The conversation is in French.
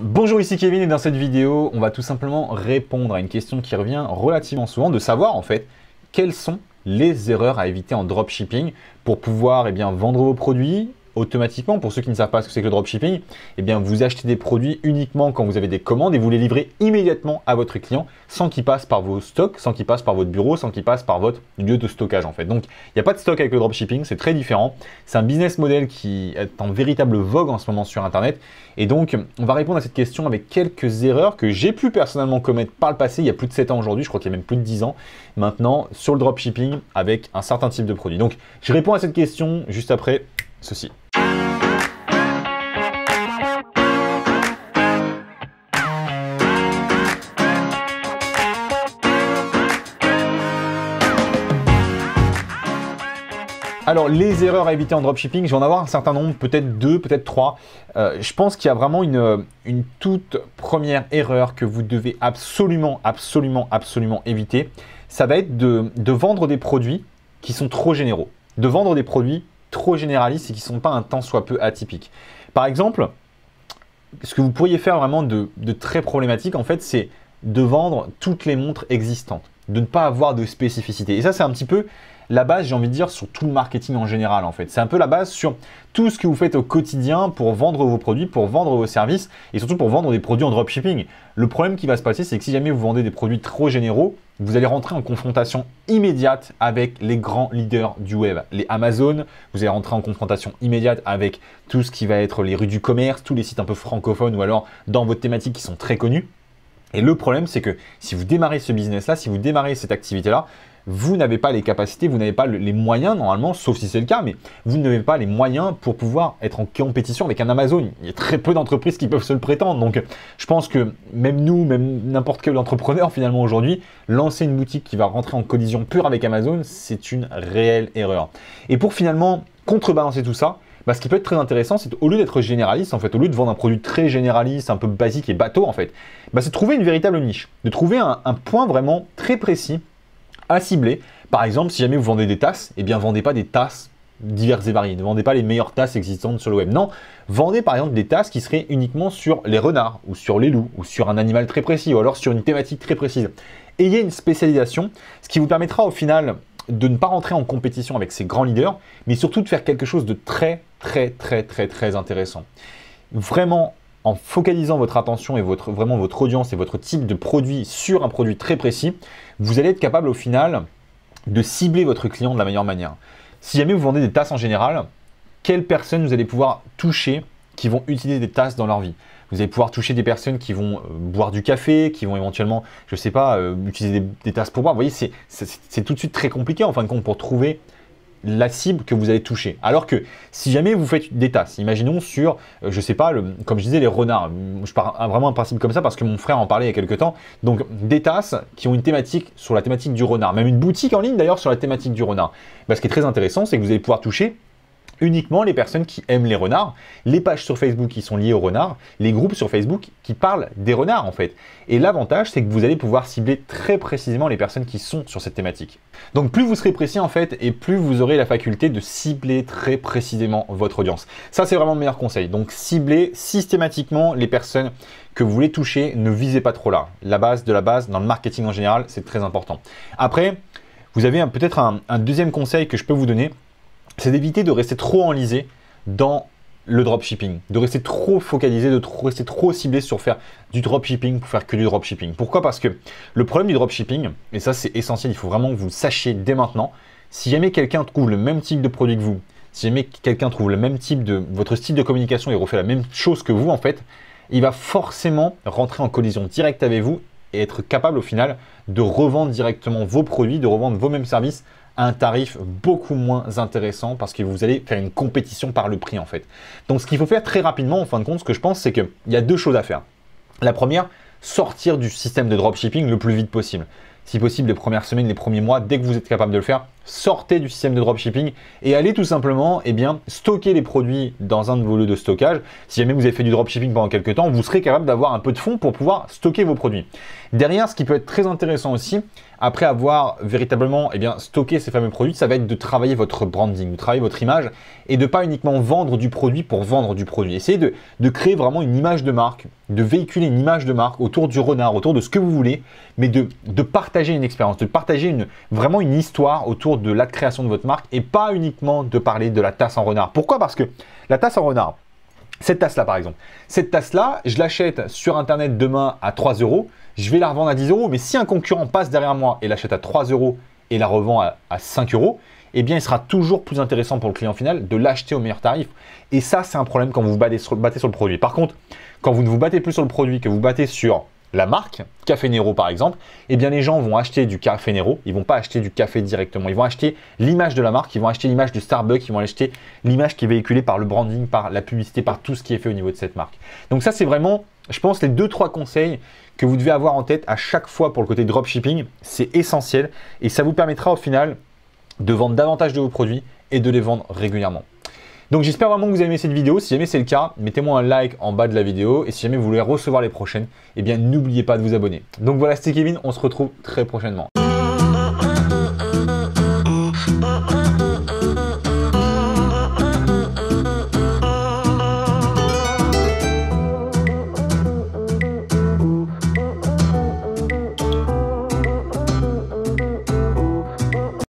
Bonjour, ici Kevin et dans cette vidéo, on va tout simplement répondre à une question qui revient relativement souvent, de savoir en fait quelles sont les erreurs à éviter en dropshipping pour pouvoir et eh bien, vendre vos produits automatiquement, pour ceux qui ne savent pas ce que c'est que le dropshipping, eh bien vous achetez des produits uniquement quand vous avez des commandes et vous les livrez immédiatement à votre client sans qu'il passe par vos stocks, sans qu'il passe par votre bureau, sans qu'il passe par votre lieu de stockage en fait. Donc il n'y a pas de stock avec le dropshipping, c'est très différent. C'est un business model qui est en véritable vogue en ce moment sur Internet. Et donc on va répondre à cette question avec quelques erreurs que j'ai pu personnellement commettre par le passé, il y a plus de 7 ans aujourd'hui, je crois qu'il y a même plus de 10 ans maintenant, sur le dropshipping avec un certain type de produit. Donc je réponds à cette question juste après ceci. Alors, les erreurs à éviter en dropshipping, je vais en avoir un certain nombre, peut-être deux, peut-être trois. Euh, je pense qu'il y a vraiment euh, une, toute première erreur que vous devez absolument, absolument, absolument éviter. Ça va être de, vendre des produits qui sont trop généraux, de vendre des produits trop généralistes et qui ne sont pas un tant soit peu atypiques. Par exemple, ce que vous pourriez faire vraiment de, de très problématique, en fait, c'est de vendre toutes les montres existantes, de ne pas avoir de spécificité. Et ça, c'est un petit peu la base, j'ai envie de dire, sur tout le marketing en général, en fait. C'est un peu la base sur tout ce que vous faites au quotidien pour vendre vos produits, pour vendre vos services et surtout pour vendre des produits en dropshipping. Le problème qui va se passer, c'est que si jamais vous vendez des produits trop généraux, vous allez rentrer en confrontation immédiate avec les grands leaders du web, les Amazon, vous allez rentrer en confrontation immédiate avec tout ce qui va être les rues du commerce, tous les sites un peu francophones ou alors dans votre thématique qui sont très connus. Et le problème, c'est que si vous démarrez ce business-là, si vous démarrez cette activité-là, vous n'avez pas les capacités, vous n'avez pas les moyens normalement, sauf si c'est le cas, mais vous n'avez pas les moyens pour pouvoir être en compétition avec un Amazon. Il y a très peu d'entreprises qui peuvent se le prétendre. Donc je pense que même nous, même n'importe quel entrepreneur finalement aujourd'hui, lancer une boutique qui va rentrer en collision pure avec Amazon, c'est une réelle erreur. Et pour finalement contrebalancer tout ça, bah, ce qui peut être très intéressant, c'est au lieu d'être généraliste, en fait, au lieu de vendre un produit très généraliste, un peu basique et bateau, en fait, bah, c'est de trouver une véritable niche, de trouver un, un, point vraiment très précis à cibler. Par exemple, si jamais vous vendez des tasses, eh bien vendez pas des tasses diverses et variées. Ne vendez pas les meilleures tasses existantes sur le web. Non, vendez par exemple des tasses qui seraient uniquement sur les renards, ou sur les loups, ou sur un animal très précis, ou alors sur une thématique très précise. Ayez une spécialisation, ce qui vous permettra au final de ne pas rentrer en compétition avec ces grands leaders, mais surtout de faire quelque chose de très, très, très, très, très intéressant. Vraiment, en focalisant votre attention et votre, vraiment votre audience et votre type de produit sur un produit très précis, vous allez être capable au final de cibler votre client de la meilleure manière. Si jamais vous vendez des tasses en général, quelles personnes vous allez pouvoir toucher qui vont utiliser des tasses dans leur vie vous allez pouvoir toucher des personnes qui vont euh, boire du café, qui vont éventuellement, je ne sais pas, euh, utiliser des, des, tasses pour boire. Vous voyez, c'est tout de suite très compliqué en fin de compte pour trouver la cible que vous allez toucher. Alors que si jamais vous faites des tasses, imaginons sur, euh, je sais pas, comme je disais, les renards, je pars vraiment un principe comme ça parce que mon frère en parlait il y a quelques temps, donc des tasses qui ont une thématique sur la thématique du renard, même une boutique en ligne d'ailleurs sur la thématique du renard. Bah, ce qui est très intéressant, c'est que vous allez pouvoir toucher uniquement les personnes qui aiment les renards, les pages sur Facebook qui sont liées aux renards, les groupes sur Facebook qui parlent des renards en fait. Et l'avantage, c'est que vous allez pouvoir cibler très précisément les personnes qui sont sur cette thématique. Donc plus vous serez précis en fait, et plus vous aurez la faculté de cibler très précisément votre audience. Ça, c'est vraiment le meilleur conseil. Donc ciblez systématiquement les personnes que vous voulez toucher, ne visez pas trop là. La base de la base, dans le marketing en général, c'est très important. Après, vous avez peut-être un, un deuxième conseil que je peux vous donner c'est d'éviter de rester trop enlisé dans le dropshipping, de rester trop focalisé, de rester trop ciblé sur faire du dropshipping pour faire que du dropshipping. Pourquoi Parce que le problème du dropshipping, et ça c'est essentiel, il faut vraiment que vous sachiez dès maintenant, si jamais quelqu'un trouve le même type de produit que vous, si jamais quelqu'un trouve le même type de votre style de communication et refait la même chose que vous en fait, il va forcément rentrer en collision directe avec vous et être capable au final de revendre directement vos produits, de revendre vos mêmes services un tarif beaucoup moins intéressant parce que vous allez faire une compétition par le prix en fait. Donc ce qu'il faut faire très rapidement en fin de compte, ce que je pense, c'est qu'il y a deux choses à faire. La première, sortir du système de dropshipping le plus vite possible. Si possible, les premières semaines, les premiers mois, dès que vous êtes capable de le faire, sortez du système de dropshipping et allez tout simplement et eh bien, stocker les produits dans un de vos lieux de stockage. Si jamais vous avez fait du dropshipping pendant quelques temps, vous serez capable d'avoir un peu de fonds pour pouvoir stocker vos produits. Derrière, ce qui peut être très intéressant aussi, après avoir véritablement eh bien, stocké ces fameux produits, ça va être de travailler votre branding, de travailler votre image et de pas uniquement vendre du produit pour vendre du produit. Essayez de, créer vraiment une image de marque, de véhiculer une image de marque autour du renard, autour de ce que vous voulez, mais de, partager une expérience, de partager une, vraiment une histoire autour de la création de votre marque et pas uniquement de parler de la tasse en renard. Pourquoi Parce que la tasse en renard, cette tasse-là par exemple, cette tasse-là, je l'achète sur Internet demain à 3 euros, je vais la revendre à 10 euros, mais si un concurrent passe derrière moi et l'achète à 3 euros et la revend à, 5 euros, eh bien, il sera toujours plus intéressant pour le client final de l'acheter au meilleur tarif. Et ça, c'est un problème quand vous vous battez sur, battez sur le produit. Par contre, quand vous ne vous battez plus sur le produit, que vous battez sur la marque Café Nero par exemple, eh bien les gens vont acheter du Café Nero, ils vont pas acheter du café directement, ils vont acheter l'image de la marque, ils vont acheter l'image du Starbucks, ils vont acheter l'image qui est véhiculée par le branding, par la publicité, par tout ce qui est fait au niveau de cette marque. Donc ça c'est vraiment, je pense, les deux trois conseils que vous devez avoir en tête à chaque fois pour le côté dropshipping, c'est essentiel et ça vous permettra au final de vendre davantage de vos produits et de les vendre régulièrement. Donc j'espère vraiment que vous avez aimé cette vidéo. Si jamais c'est le cas, mettez-moi un like en bas de la vidéo. Et si jamais vous voulez recevoir les prochaines, eh bien n'oubliez pas de vous abonner. Donc voilà, c'était Kevin, on se retrouve très prochainement.